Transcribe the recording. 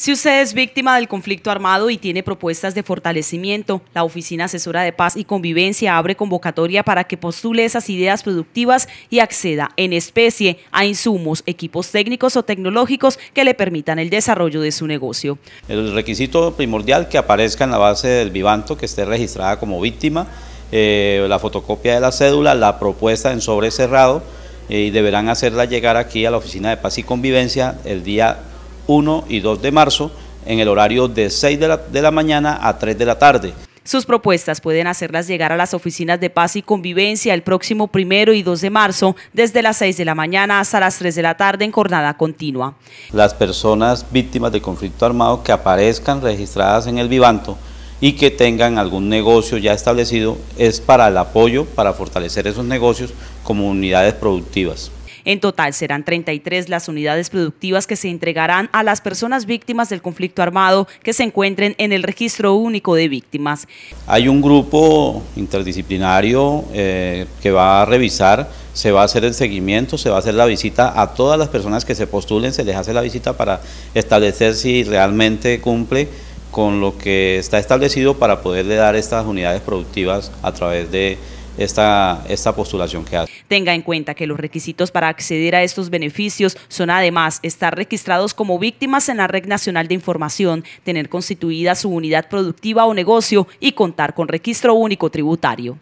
Si usted es víctima del conflicto armado y tiene propuestas de fortalecimiento, la Oficina Asesora de Paz y Convivencia abre convocatoria para que postule esas ideas productivas y acceda en especie a insumos, equipos técnicos o tecnológicos que le permitan el desarrollo de su negocio. El requisito primordial que aparezca en la base del Vivanto, que esté registrada como víctima, eh, la fotocopia de la cédula, la propuesta en sobre cerrado, eh, y deberán hacerla llegar aquí a la Oficina de Paz y Convivencia el día 1 y 2 de marzo en el horario de 6 de la, mañana a 3 de la tarde. Sus propuestas pueden hacerlas llegar a las oficinas de paz y convivencia el próximo 1 y 2 de marzo, desde las 6 de la mañana hasta las 3 de la tarde en jornada continua. Las personas víctimas de conflicto armado que aparezcan registradas en el Vivanto y que tengan algún negocio ya establecido es para el apoyo, para fortalecer esos negocios como unidades productivas. En total serán 33 las unidades productivas que se entregarán a las personas víctimas del conflicto armado que se encuentren en el registro único de víctimas. Hay un grupo interdisciplinario eh, que va a revisar, se va a hacer el seguimiento, se va a hacer la visita a todas las personas que se postulen, se les hace la visita para establecer si realmente cumple con lo que está establecido para poderle dar estas unidades productivas a través de esta, postulación que hace. Tenga en cuenta que los requisitos para acceder a estos beneficios son además estar registrados como víctimas en la Red Nacional de Información, tener constituida su unidad productiva o negocio y contar con registro único tributario.